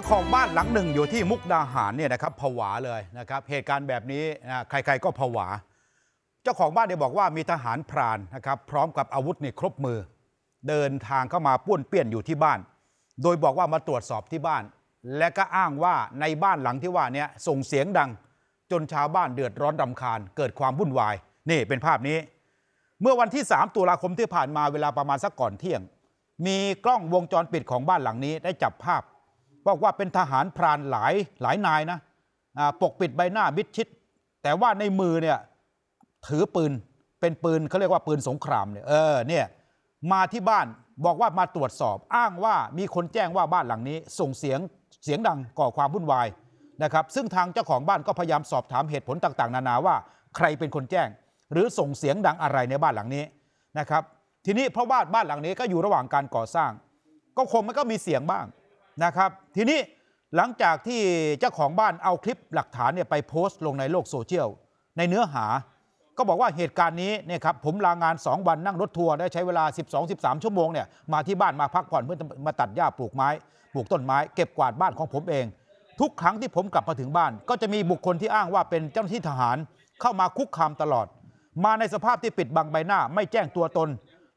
จ้าของบ้านหลังหนึ่งอยู่ที่มุกดาหารเนี่ยนะครับผวาเลยนะครับเหตุการณ์แบบนี้นะใครๆก็ผวา เจ้าของบ้านเนี่ยบอกว่ามีทหารพรานนะครับ พร้อมกับอาวุธเนี่ยครบมือ เดินทางเข้ามาป้วนเปี้ยนอยู่ที่บ้าน โดยบอกว่ามาตรวจสอบที่บ้าน และก็อ้างว่าในบ้านหลังที่ว่านี้ส่งเสียงดังจนชาวบ้านเดือดร้อนรำคาญเกิดความวุ่นวายนี่เป็นภาพนี้ เมื่อวันที่ 3 ตุลาคมที่ผ่านมาเวลาประมาณสักก่อนเที่ยง มีกล้องวงจรปิดของบ้านหลังนี้ได้จับภาพราะว่าเป็นทหารพรานหลายหลายนายนะปกปิดใบหน้ามิดชิดแต่ว่าในมือเนี่ยถือปืนเป็นปืนเขาเรียกว่าปืนสงครามเนี่ยเออเนี่ยมาที่บ้านบอกว่ามาตรวจสอบ อ้างว่ามีคนแจ้งว่าบ้านหลังนี้ ส่งเสียงเสียงดังก่อความวุ่นวายนะครับ ซึ่งทางเจ้าของบ้านก็พยายามสอบถามเหตุผลต่าง ๆ นานาว่า ใครเป็นคนแจ้ง หรือส่งเสียงดังอะไรในบ้านหลังนี้นะครับทีนี้เพราะว่าบ้านหลังนี้ก็อยู่ระหว่างการก่อสร้าง ก็คงมันก็มีเสียงบ้างนะครับ ทีนี้หลังจากที่เจ้าของบ้านเอาคลิปหลักฐานเนี่ยไปโพสต์ลงในโลกโซเชียลในเนื้อหา ก็บอกว่าเหตุการณ์นี้เนี่ยครับผมลางาน 2 วันนั่งรถทัวร์ได้ใช้เวลา 12-13 ชั่วโมงเนี่ยมาที่บ้านมาพักผ่อนเพื่อมาตัดหญ้าปลูกไม้ปลูกต้นไม้เก็บกวาดบ้านของผมเอง ทุกครั้งที่ผมกลับมาถึงบ้าน ก็จะมีบุคคลที่อ้างว่าเป็นเจ้าหน้าที่ทหารเข้ามาคุกคามตลอด มาในสภาพที่ปิดบังใบหน้า ไม่แจ้งตัวตน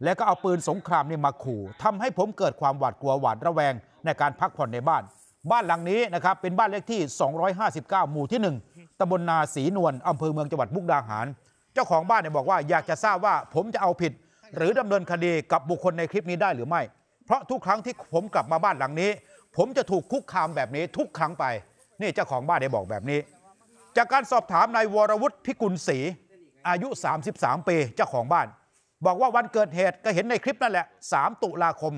และก็เอาปืนสงครามนี่มาขู่ ทำให้ผมเกิดความหวาดกลัวหวาดระแวงในการพักผ่อนในบ้าน บ้านหลังนี้นะครับ เป็นบ้านเลขที่ 259 หมู่ที่ 1ตำบลนาศีนวลอำเภอเมืองจังหวัดมุกดาหาร เจ้าของบ้านเนี่ยบอกว่าอยากจะทราบว่าผมจะเอาผิด หรือดำเนินคดีกับบุคคลในคลิปนี้ได้หรือไม่ เพราะทุกครั้งที่ผมกลับมาบ้านหลังนี้ ผมจะถูกคุกคามแบบนี้ทุกครั้งไป นี่เจ้าของบ้านได้บอกแบบนี้ จากการสอบถามนายวรวุฒิพิกุลศรี อายุ 33ปี เจ้าของบ้าน บอกว่าวันเกิดเหตุก็เห็นในคลิปนั่นแหละ3ตุลาคม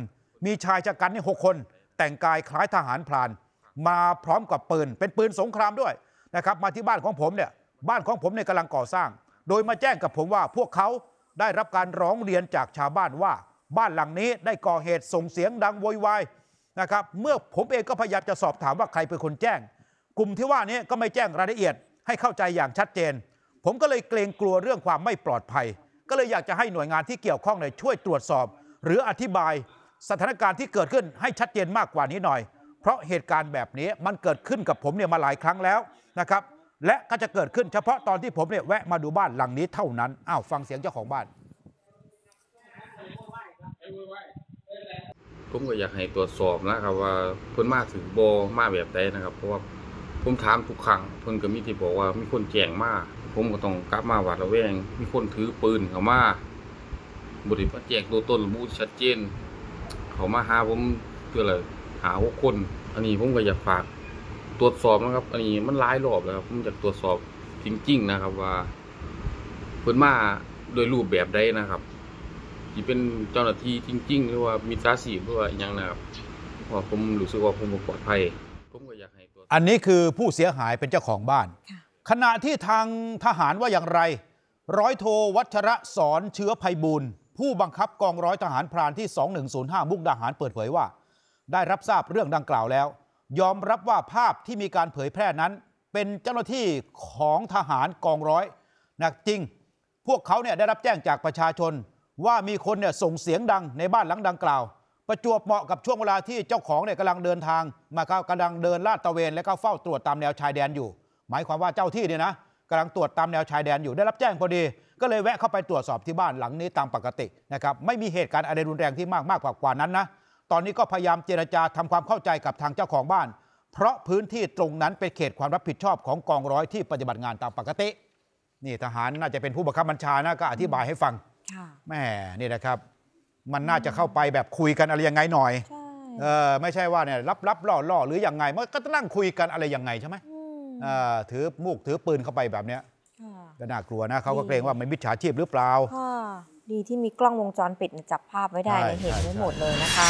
มีชายชะกันนี่6คนแต่งกายคล้ายทหารพราน มาพร้อมกับปืน เป็นปืนสงครามด้วยนะครับมาที่บ้านของผมเนี่ยบ้านของผมเนี่ยกำลังก่อสร้าง โดยมาแจ้งกับผมว่าพวกเขาได้รับการร้องเรียนจากชาวบ้านว่า บ้านหลังนี้ได้ก่อเหตุส่งเสียงดังโวยวายนะครับเมื่อผมเองก็พยายามจะสอบถามว่าใครเป็นคนแจ้ง กลุ่มที่ว่านี้ก็ไม่แจ้งรายละเอียดให้เข้าใจอย่างชัดเจน ผมก็เลยเกรงกลัวเรื่องความไม่ปลอดภัย ก็เลยอยากจะให้หน่วยงานที่เกี่ยวข้องเนี่ยช่วยตรวจสอบ หรืออธิบายสถานการณ์ที่เกิดขึ้นให้ชัดเจนมากกว่านี้หน่อย เพราะเหตุการณ์แบบนี้มันเกิดขึ้นกับผมเนี่ยมาหลายครั้งแล้วนะครับ และก็จะเกิดขึ้นเฉพาะตอนที่ผมเนี่ยแวะมาดูบ้านหลังนี้เท่านั้น อ้าว ฟังเสียงเจ้าของบ้าน ผมก็อยากให้ตรวจสอบนะครับ ว่าเพิ่นมาถึงบอมาแบบใดนะครับ เพราะว่าผมถามทุกครั้งเพิ่นก็มีที่บอกว่า มีคนแจ้งมา ผมก็ต้องกลับมาหวาดระแวง มีคนถือปืนเข้ามาบตุรพ่อแจกตัวตนบูชัดเจนเขามาหาผมเพื่ออะไรหาหกคน อันนี้ผมก็อยากฝาก ตรวจสอบนะครับ อันนี้มันร้ายรอบแล้วครับผมอยากตรวจสอบจริง ๆ นะครับ ว่าเพิ่นมาโดยรูปแบบใดนะครับที่เป็นเจ้าหน้าที่จริง ๆ หรือว่ามีสาสีหรือว่าอย่างนะครับเพราะผมรู้สึกว่าผมปลอดภัยผมก็อยากให้ตัวจอันนี้คือผู้เสียหายเป็นเจ้าของบ้านขณะที่ทางทหารว่าอย่างไร ร้อยโทวัชระสอนเชื้อภัยบุญผู้บังคับกองร้อยทหารพรานที่ 2105 มุกดาหาร เปิดเผยว่า ได้รับทราบเรื่องดังกล่าวแล้ว ยอมรับว่าภาพที่มีการเผยแพร่นั้น เป็นเจ้าหน้าที่ของทหารกองร้อยนะจริง พวกเขาเนี่ยได้รับแจ้งจากประชาชน ว่ามีคนเนี่ยส่งเสียงดังในบ้านหลังดังกล่าว ประจวบเหมาะกับช่วงเวลาที่เจ้าของเนี่ยกำลังเดินทาง มากกำลังเดินลาดตระเวนและก็เฝ้าตรวจตามแนวชายแดนอยู่ หมายความว่าเจ้าที่เนี่ยนะกำลังตรวจตามแนวชายแดนอยู่ได้รับแจ้งพอดีก็เลยแวะเข้าไปตรวจสอบที่บ้านหลังนี้ตามปกตินะครับไม่มีเหตุการณ์อะไรรุนแรงที่มากมากกว่านั้นนะตอนนี้ก็พยายามเจรจาทำความเข้าใจกับทางเจ้าของบ้าน เพราะพื้นที่ตรงนั้นเป็นเขตความรับผิดชอบของกองร้อยที่ปฏิบัติงานตามปกติ นี่ทหารน่าจะเป็นผู้บังคับบัญชานะก็อธิบายให้ฟังแม่นี่นะครับ มันน่าจะเข้าไปแบบคุยกันอะไรยังไงหน่อยเออไม่ใช่ว่าเนี่ยรับรับล่อล่อหรือยังไงมันก็ต้องนั่งคุยกันอะไรยังไงใช่ไหมถือมูกถือปืนเข้าไปแบบเนี้ยก็น่ากลัวนะเขาก็เกรงว่ามันมิจฉาชีพหรือเปล่าดีที่มีกล้องวงจรปิดจับภาพไว้ได้ใเห็นไว้หมดเลยนะคะ